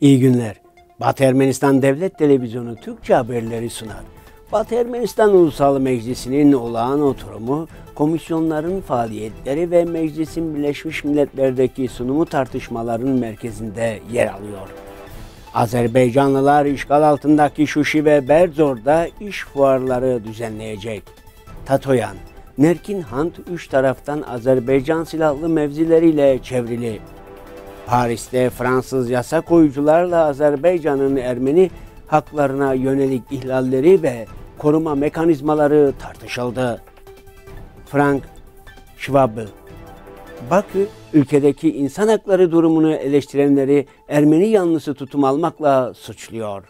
İyi günler. Batı Ermenistan Devlet Televizyonu Türkçe haberleri sunar. Batı Ermenistan Ulusal Meclisi'nin olağan oturumu, komisyonların faaliyetleri ve meclisin Birleşmiş Milletler'deki sunumu tartışmaların merkezinde yer alıyor. Azerbaycanlılar işgal altındaki Şuşi ve Berzor'da iş fuarları düzenleyecek. Tatoyan, Nerkin Hunt üç taraftan Azerbaycan silahlı mevzileriyle çevrili. Paris'te Fransız yasa koyucularla Azerbaycan'ın Ermeni haklarına yönelik ihlalleri ve koruma mekanizmaları tartışıldı. Frank Schwab Bakü, ülkedeki insan hakları durumunu eleştirenleri Ermeni yanlısı tutum almakla suçluyor.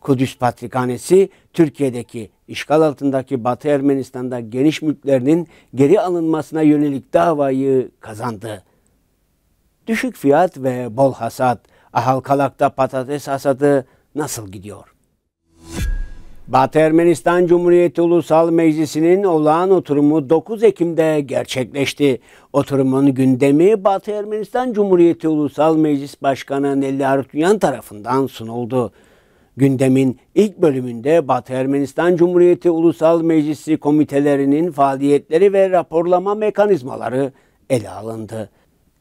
Kudüs Patrikhanesi, Türkiye'deki işgal altındaki Batı Ermenistan'da geniş mülklerinin geri alınmasına yönelik davayı kazandı. Düşük fiyat ve bol hasat. Ahalkalak'ta patates hasadı nasıl gidiyor? Batı Ermenistan Cumhuriyeti Ulusal Meclisi'nin olağan oturumu 9 Ekim'de gerçekleşti. Oturumun gündemi Batı Ermenistan Cumhuriyeti Ulusal Meclis Başkanı Nelly Arutyan tarafından sunuldu. Gündemin ilk bölümünde Batı Ermenistan Cumhuriyeti Ulusal Meclisi komitelerinin faaliyetleri ve raporlama mekanizmaları ele alındı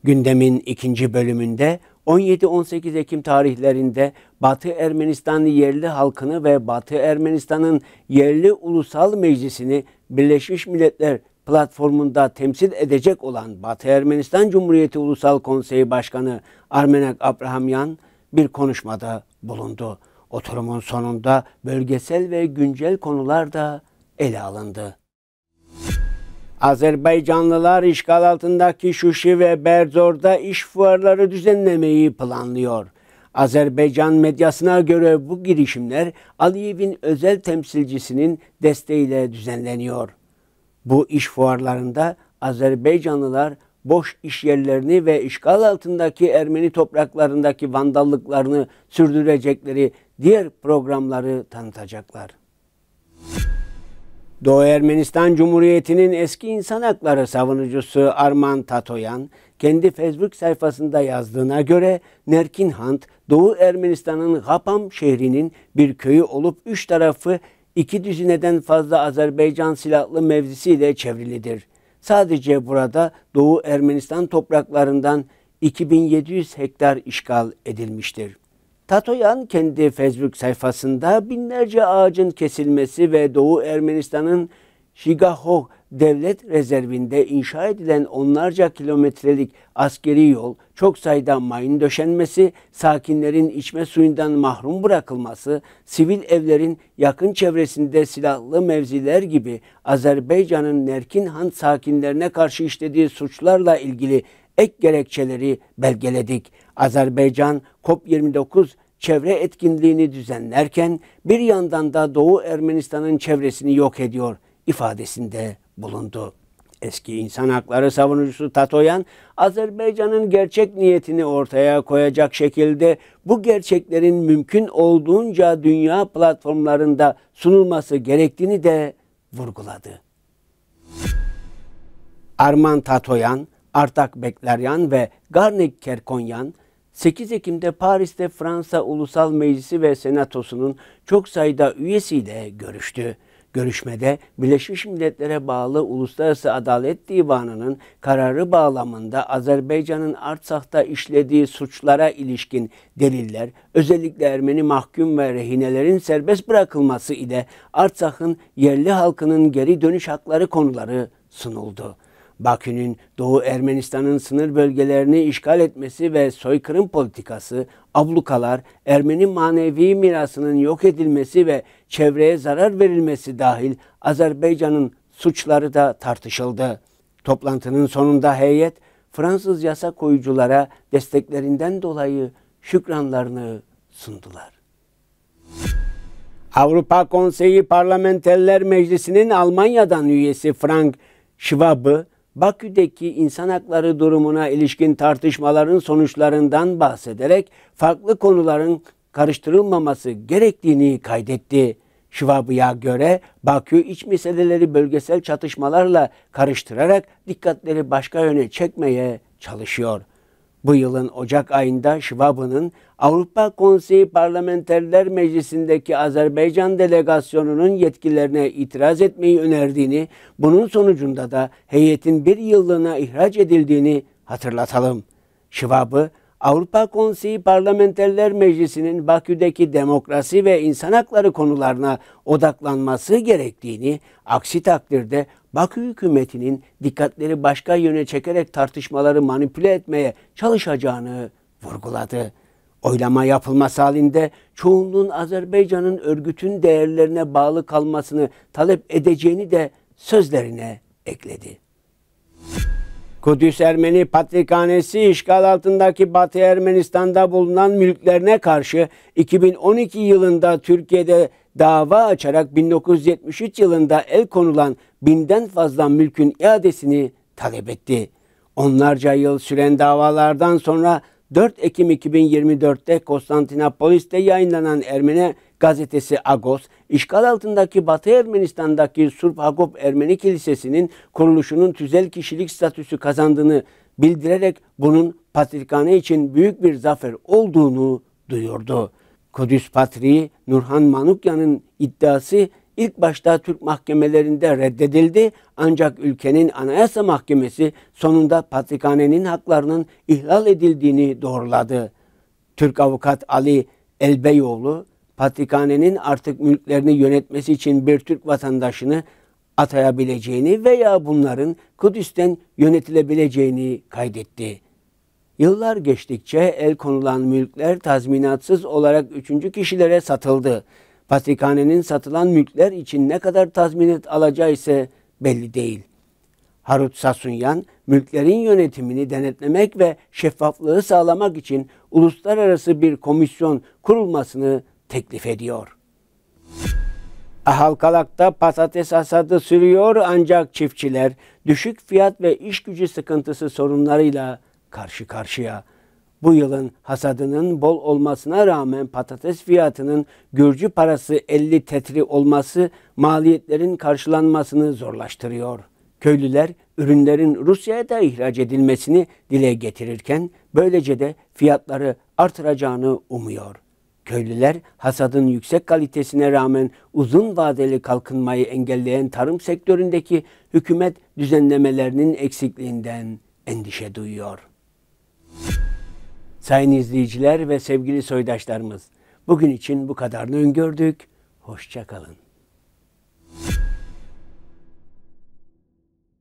gündemin ikinci bölümünde 17-18 Ekim tarihlerinde Batı Ermenistan yerli halkını ve Batı Ermenistan'ın yerli ulusal meclisini Birleşmiş Milletler platformunda temsil edecek olan Batı Ermenistan Cumhuriyeti Ulusal Konseyi Başkanı Armenak Abrahamyan bir konuşmada bulundu. Oturumun sonunda bölgesel ve güncel konular da ele alındı. Azerbaycanlılar işgal altındaki Şuşi ve Berzor'da iş fuarları düzenlemeyi planlıyor. Azerbaycan medyasına göre bu girişimler Aliyev'in özel temsilcisinin desteğiyle düzenleniyor. Bu iş fuarlarında Azerbaycanlılar boş iş yerlerini ve işgal altındaki Ermeni topraklarındaki vandallıklarını sürdürecekleri diğer programları tanıtacaklar. Doğu Ermenistan Cumhuriyeti'nin eski insan hakları savunucusu Arman Tatoyan, kendi Facebook sayfasında yazdığına göre Nerkin Hant, Doğu Ermenistan'ın Hapam şehrinin bir köyü olup üç tarafı iki düzineden fazla Azerbaycan silahlı mevzisiyle çevrilidir. Sadece burada Doğu Ermenistan topraklarından 2700 hektar işgal edilmiştir. Tatoyan kendi Facebook sayfasında binlerce ağacın kesilmesi ve Doğu Ermenistan'ın Şigahok devlet rezervinde inşa edilen onlarca kilometrelik askeri yol, çok sayıda mayın döşenmesi, sakinlerin içme suyundan mahrum bırakılması, sivil evlerin yakın çevresinde silahlı mevziler gibi Azerbaycan'ın Nerkinhan sakinlerine karşı işlediği suçlarla ilgili ek gerekçeleri belgeledik. Azerbaycan COP29 çevre etkinliğini düzenlerken bir yandan da Doğu Ermenistan'ın çevresini yok ediyor ifadesinde bulundu. Eski insan hakları savunucusu Tatoyan, Azerbaycan'ın gerçek niyetini ortaya koyacak şekilde bu gerçeklerin mümkün olduğunca dünya platformlarında sunulması gerektiğini de vurguladı. Arman Tatoyan, Artak Bekleryan ve Garnik Kerkonyan 8 Ekim'de Paris'te Fransa Ulusal Meclisi ve Senatosu'nun çok sayıda üyesiyle görüştü. Görüşmede Birleşmiş Milletler'e bağlı Uluslararası Adalet Divanı'nın kararı bağlamında Azerbaycan'ın Artsak'ta işlediği suçlara ilişkin deliller, özellikle Ermeni mahkum ve rehinelerin serbest bırakılması ile Artsak'ın yerli halkının geri dönüş hakları konuları sunuldu. Bakü'nün Doğu Ermenistan'ın sınır bölgelerini işgal etmesi ve soykırım politikası, ablukalar, Ermeni manevi mirasının yok edilmesi ve çevreye zarar verilmesi dahil Azerbaycan'ın suçları da tartışıldı. Toplantının sonunda heyet Fransız yasa koyuculara desteklerinden dolayı şükranlarını sundular. Avrupa Konseyi Parlamenterler Meclisi'nin Almanya'dan üyesi Frank Schwab'ı Bakü'deki insan hakları durumuna ilişkin tartışmaların sonuçlarından bahsederek farklı konuların karıştırılmaması gerektiğini kaydetti. Şivabı'ya göre Bakü iç meseleleri bölgesel çatışmalarla karıştırarak dikkatleri başka yöne çekmeye çalışıyor.'' Bu yılın Ocak ayında Şvabı'nın Avrupa Konseyi Parlamenterler Meclisi'ndeki Azerbaycan delegasyonunun yetkilerine itiraz etmeyi önerdiğini, bunun sonucunda da heyetin bir yıllığına ihraç edildiğini hatırlatalım. Şvabı Avrupa Konseyi Parlamenterler Meclisi'nin Bakü'deki demokrasi ve insan hakları konularına odaklanması gerektiğini, aksi takdirde Bakü hükümetinin dikkatleri başka yöne çekerek tartışmaları manipüle etmeye çalışacağını vurguladı. Oylama yapılması halinde çoğunluğun Azerbaycan'ın örgütün değerlerine bağlı kalmasını talep edeceğini de sözlerine ekledi. Kudüs Ermeni Patrikhanesi işgal altındaki Batı Ermenistan'da bulunan mülklerine karşı 2012 yılında Türkiye'de dava açarak 1973 yılında el konulan binden fazla mülkün iadesini talep etti. Onlarca yıl süren davalardan sonra 4 Ekim 2024'te Konstantinopolis'te yayınlanan Ermeni gazetesi Agos, işgal altındaki Batı Ermenistan'daki Surp Hagop Ermeni Kilisesi'nin kuruluşunun tüzel kişilik statüsü kazandığını bildirerek bunun Patrikhane için büyük bir zafer olduğunu duyurdu. Kudüs Patriği Nurhan Manukya'nın iddiası ilk başta Türk mahkemelerinde reddedildi ancak ülkenin Anayasa Mahkemesi sonunda Patrikhane'nin haklarının ihlal edildiğini doğruladı. Türk avukat Ali Elbeyoğlu patrikhanenin artık mülklerini yönetmesi için bir Türk vatandaşını atayabileceğini veya bunların Kudüs'ten yönetilebileceğini kaydetti. Yıllar geçtikçe el konulan mülkler tazminatsız olarak üçüncü kişilere satıldı. Patrikhanenin satılan mülkler için ne kadar tazminat alacağı ise belli değil. Harut Sasunyan, mülklerin yönetimini denetlemek ve şeffaflığı sağlamak için uluslararası bir komisyon kurulmasını teklif ediyor. Halkalak'ta patates hasadı sürüyor ancak çiftçiler düşük fiyat ve iş gücü sıkıntısı sorunlarıyla karşı karşıya. Bu yılın hasadının bol olmasına rağmen patates fiyatının Gürcü parası 50 tetri olması maliyetlerin karşılanmasını zorlaştırıyor. Köylüler ürünlerin Rusya'ya da ihraç edilmesini dile getirirken böylece de fiyatları artıracağını umuyor. Köylüler hasadın yüksek kalitesine rağmen uzun vadeli kalkınmayı engelleyen tarım sektöründeki hükümet düzenlemelerinin eksikliğinden endişe duyuyor. Sayın izleyiciler ve sevgili soydaşlarımız, bugün için bu kadarını öngördük. Hoşçakalın.